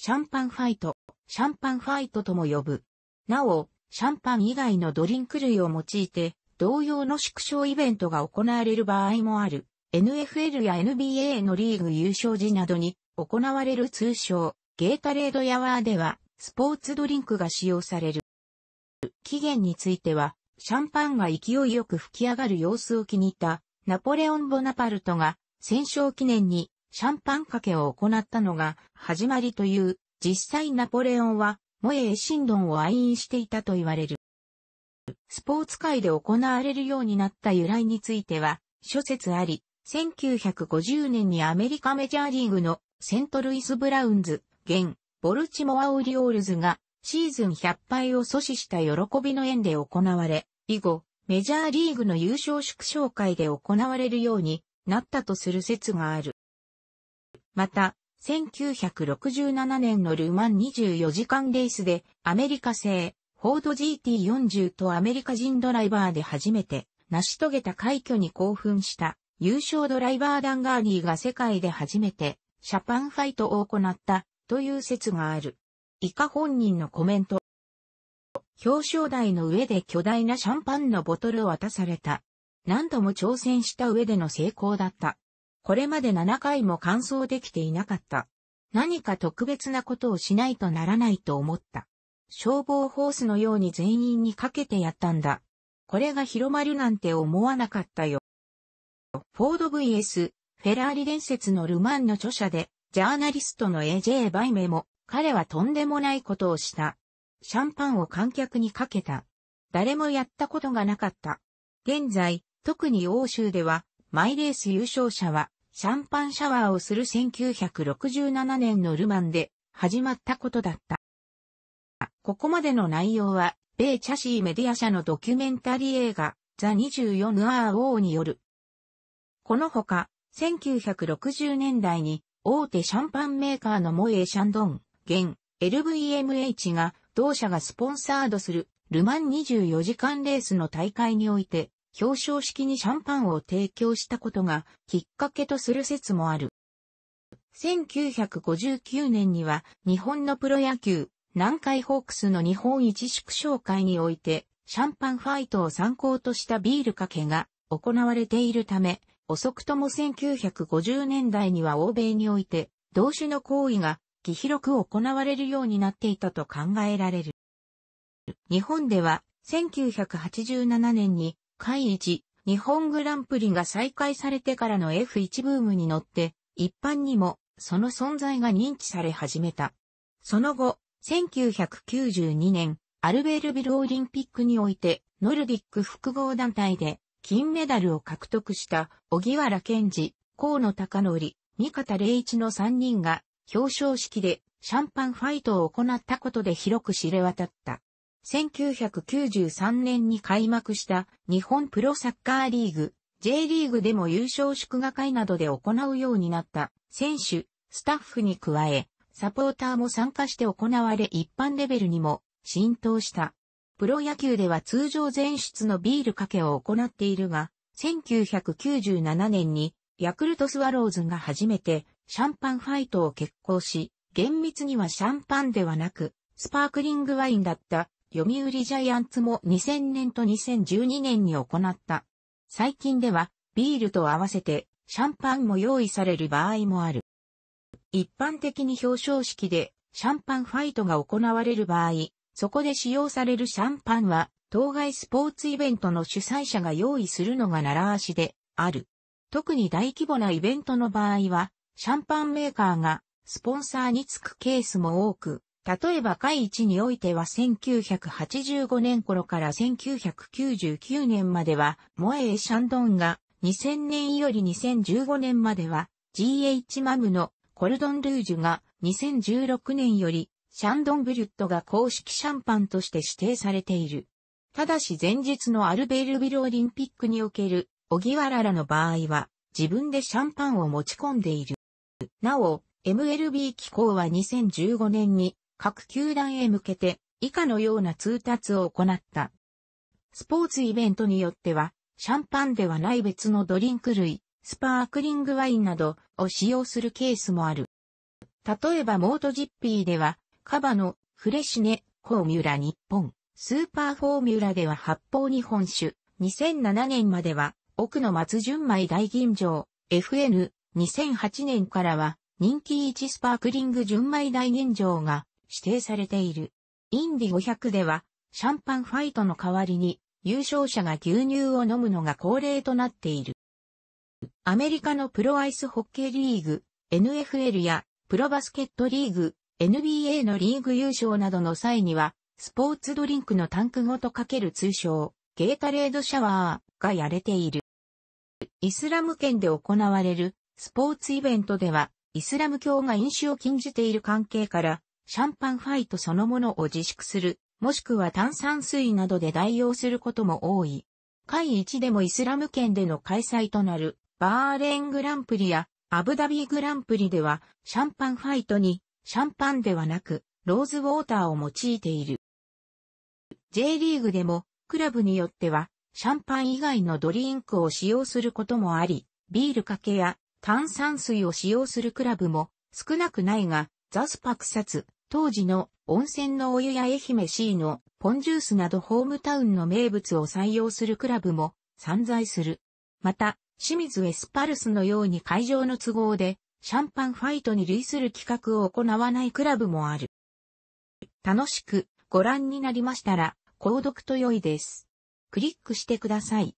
シャンパンファイト、シャンパンファイトとも呼ぶ。なお、シャンパン以外のドリンク類を用いて、同様の縮小イベントが行われる場合もある。NFL や NBA のリーグ優勝時などに行われる通称、ゲータレードヤワーでは、スポーツドリンクが使用される。期限については、シャンパンが勢いよく吹き上がる様子を気に入った、ナポレオン・ボナパルトが、戦勝記念に、シャンパンかけを行ったのが始まりという、実際ナポレオンは、モエエシンドンを愛飲していたと言われる。スポーツ界で行われるようになった由来については、諸説あり、1950年にアメリカメジャーリーグのセントルイス・ブラウンズ、現、ボルチモア・オリオールズが、シーズン100敗を阻止した喜びの縁で行われ、以後、メジャーリーグの優勝祝勝会で行われるようになったとする説がある。また、1967年のルマン24時間レースでアメリカ製フォード GT40 とアメリカ人ドライバーで初めて成し遂げた快挙に興奮した優勝ドライバーダンガーリーが世界で初めてシャパンファイトを行ったという説がある。以下本人のコメント。表彰台の上で巨大なシャンパンのボトルを渡された。何度も挑戦した上での成功だった。これまで7回も完走できていなかった。何か特別なことをしないとならないと思った。消防ホースのように全員にかけてやったんだ。これが広まるなんて思わなかったよ。フォード VS フェラーリ伝説のルマンの著者で、ジャーナリストの AJ バイメも、彼はとんでもないことをした。シャンパンを観客にかけた。誰もやったことがなかった。現在、特に欧州では、マイレース優勝者は、シャンパンシャワーをする1967年のルマンで始まったことだった。ここまでの内容は、米チャシーメディア社のドキュメンタリー映画、ザ 24RO による。このほか、1960年代に大手シャンパンメーカーのモエーシャンドン、現 LVMH が同社がスポンサードするルマン24時間レースの大会において表彰式にシャンパンを提供したことがきっかけとする説もある。1959年には日本のプロ野球、南海ホークスの日本一祝勝会において、シャンパンファイトを参考としたビールかけが行われているため、遅くとも1950年代には欧米において、同種の行為が、気広く行われるようになっていたと考えられる。日本では、1987年に海一、日本グランプリが再開されてからの F1 ブームに乗って、一般にもその存在が認知され始めた。その後、1992年、アルベールビルオリンピックにおいて、ノルディック複合団体で金メダルを獲得した小木原健二、河野隆則、三方玲一の3人が表彰式でシャンパンファイトを行ったことで広く知れ渡った。1993年に開幕した日本プロサッカーリーグ、J リーグでも優勝祝賀会などで行うようになった選手、スタッフに加え、サポーターも参加して行われ一般レベルにも浸透した。プロ野球では通常全出のビールかけを行っているが、1997年にヤクルトスワローズが初めてシャンパンファイトを決行し、厳密にはシャンパンではなく、スパークリングワインだった読売ジャイアンツも2000年と2012年に行った。最近では、ビールと合わせて、シャンパンも用意される場合もある。一般的に表彰式で、シャンパンファイトが行われる場合、そこで使用されるシャンパンは、当該スポーツイベントの主催者が用意するのが習わしである。特に大規模なイベントの場合は、シャンパンメーカーがスポンサーにつくケースも多く、例えば下一においては1985年頃から1999年までは、モエイ・シャンドンが、2000年より2015年までは、GH マムのコルドン・ルージュが、2016年より、シャンドン・ブリュットが公式シャンパンとして指定されている。ただし前日のアルベールビルオリンピックにおける、小木原らの場合は、自分でシャンパンを持ち込んでいる。なお、MLB 機構は2015年に各球団へ向けて以下のような通達を行った。スポーツイベントによっては、シャンパンではない別のドリンク類、スパークリングワインなどを使用するケースもある。例えばモートジッピーでは、カバのフレシネ、フォーミュラ日本、スーパーフォーミュラでは発泡日本酒、2007年までは奥の松純米大吟醸、FN、2008年からは人気1スパークリング純米大吟醸が指定されている。インディ500では、シャンパンファイトの代わりに、優勝者が牛乳を飲むのが恒例となっている。アメリカのプロアイスホッケーリーグ、NFL や、プロバスケットリーグ、NBA のリーグ優勝などの際には、スポーツドリンクのタンクごとかける通称、ゲータレードシャワーがやれている。イスラム圏で行われるスポーツイベントでは、イスラム教が飲酒を禁じている関係から、シャンパンファイトそのものを自粛する、もしくは炭酸水などで代用することも多い。会一でもイスラム圏での開催となる、バーレーングランプリやアブダビグランプリでは、シャンパンファイトに、シャンパンではなく、ローズウォーターを用いている。J リーグでも、クラブによっては、シャンパン以外のドリンクを使用することもあり、ビールかけや炭酸水を使用するクラブも少なくないが、ザスパサツ、当時の温泉のお湯や愛媛 C のポンジュースなどホームタウンの名物を採用するクラブも散在する。また、清水エスパルスのように会場の都合で、シャンパンファイトに類する企画を行わないクラブもある。楽しくご覧になりましたら、購読と良いです。クリックしてください。